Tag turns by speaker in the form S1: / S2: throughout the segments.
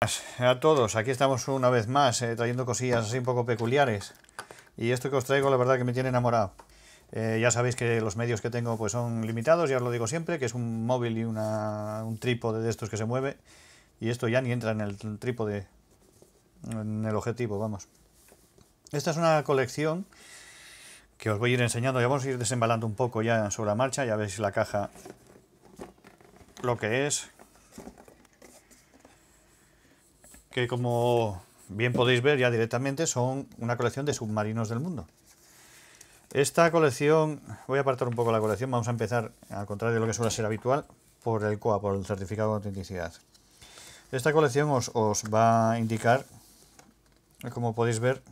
S1: a todos, aquí estamos una vez más eh, trayendo cosillas así un poco peculiares y esto que os traigo la verdad que me tiene enamorado eh, ya sabéis que los medios que tengo pues son limitados, ya os lo digo siempre, que es un móvil y una, un trípode de estos que se mueve y esto ya ni entra en el trípode, en el objetivo, vamos esta es una colección que os voy a ir enseñando, ya vamos a ir desembalando un poco ya sobre la marcha, ya veis la caja lo que es que como bien podéis ver ya directamente son una colección de submarinos del mundo. Esta colección, voy a apartar un poco la colección, vamos a empezar, al contrario de lo que suele ser habitual, por el COA, por el certificado de autenticidad. Esta colección os, va a indicar, como podéis ver,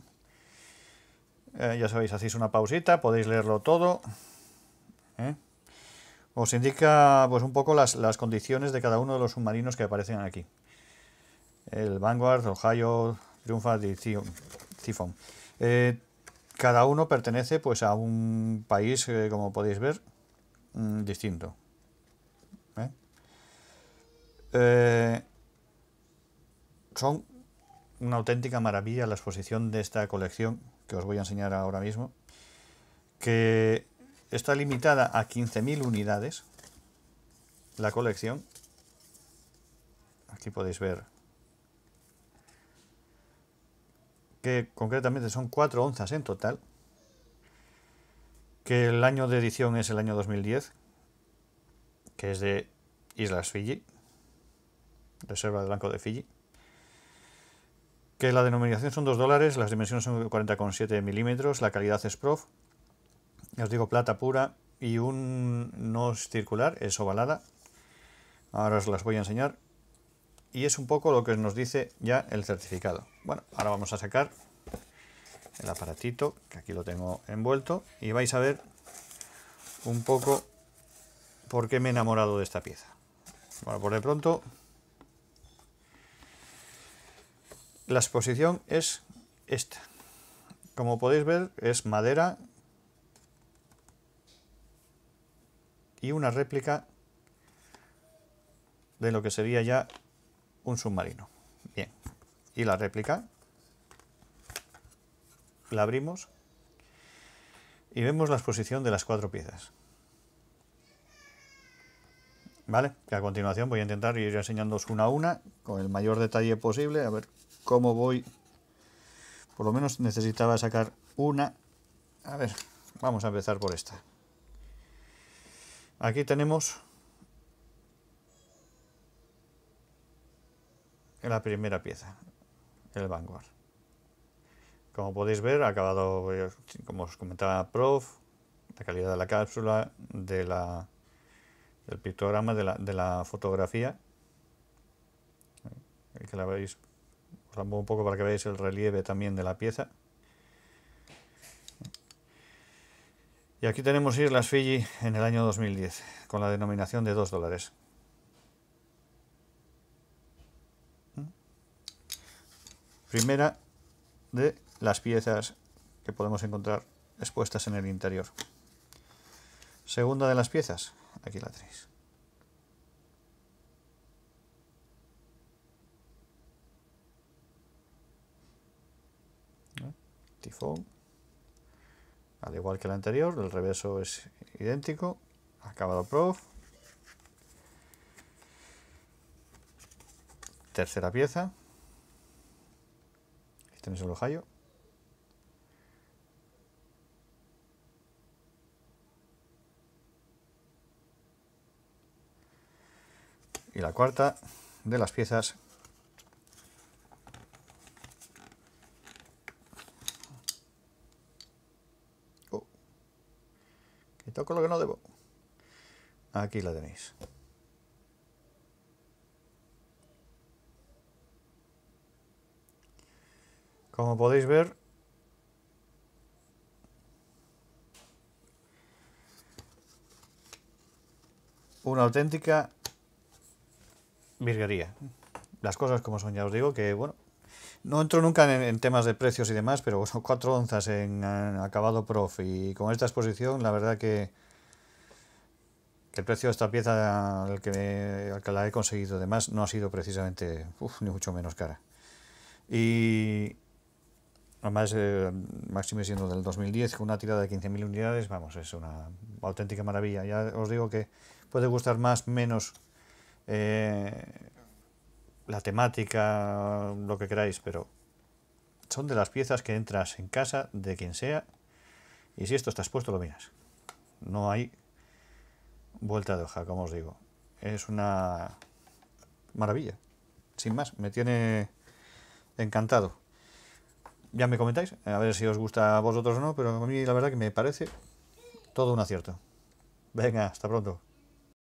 S1: eh, ya sabéis, hacéis una pausita, podéis leerlo todo. ¿eh? Os indica pues, un poco las, las condiciones de cada uno de los submarinos que aparecen aquí el Vanguard, Ohio, Triumph y eh, cada uno pertenece pues a un país, eh, como podéis ver, mm, distinto. ¿eh? son una auténtica maravilla la exposición de esta colección que os voy a enseñar ahora mismo, que está limitada a 15.000 unidades la colección. Aquí podéis ver que concretamente son 4 onzas en total, que el año de edición es el año 2010, que es de Islas Fiji, Reserva de Blanco de Fiji, que la denominación son 2 dólares, las dimensiones son 40,7 milímetros, la calidad es prof, os digo plata pura y un no es circular, es ovalada, ahora os las voy a enseñar, y es un poco lo que nos dice ya el certificado. Bueno, ahora vamos a sacar el aparatito, que aquí lo tengo envuelto, y vais a ver un poco por qué me he enamorado de esta pieza. Bueno, por de pronto, la exposición es esta. Como podéis ver, es madera y una réplica de lo que sería ya un submarino. Bien. Y la réplica. La abrimos. Y vemos la exposición de las cuatro piezas. ¿Vale? Que a continuación voy a intentar ir enseñándoos una a una con el mayor detalle posible. A ver cómo voy. Por lo menos necesitaba sacar una. A ver, vamos a empezar por esta. Aquí tenemos la primera pieza, el Vanguard. Como podéis ver, acabado, eh, como os comentaba Prof, la calidad de la cápsula, de la, del pictograma, de la, fotografía. Eh, que la os un poco para que veáis el relieve también de la pieza. Y aquí tenemos Islas Fiji en el año 2010, con la denominación de 2 dólares. primera de las piezas que podemos encontrar expuestas en el interior. Segunda de las piezas, aquí la tenéis. ¿Eh? Tifón. Al igual que la anterior, el reverso es idéntico. Acabado prof. Tercera pieza. Tenéis un el Ohio. Y la cuarta de las piezas oh. que toco lo que no debo. Aquí la tenéis. Como podéis ver, una auténtica virguería. Las cosas como son, ya os digo, que bueno, no entro nunca en, temas de precios y demás, pero son 4 onzas en, acabado prof y con esta exposición la verdad que, el precio de esta pieza al que, la he conseguido además no ha sido precisamente ni mucho menos cara. Y Además, eh, máximo siendo del 2010, con una tirada de 15.000 unidades, vamos, es una auténtica maravilla. Ya os digo que puede gustar más, menos eh, la temática, lo que queráis, pero son de las piezas que entras en casa de quien sea y si esto está expuesto lo miras. No hay vuelta de hoja, como os digo. Es una maravilla. Sin más, me tiene encantado ya me comentáis, eh, a ver si os gusta a vosotros o no, pero a mí la verdad que me parece todo un acierto. Venga, hasta pronto.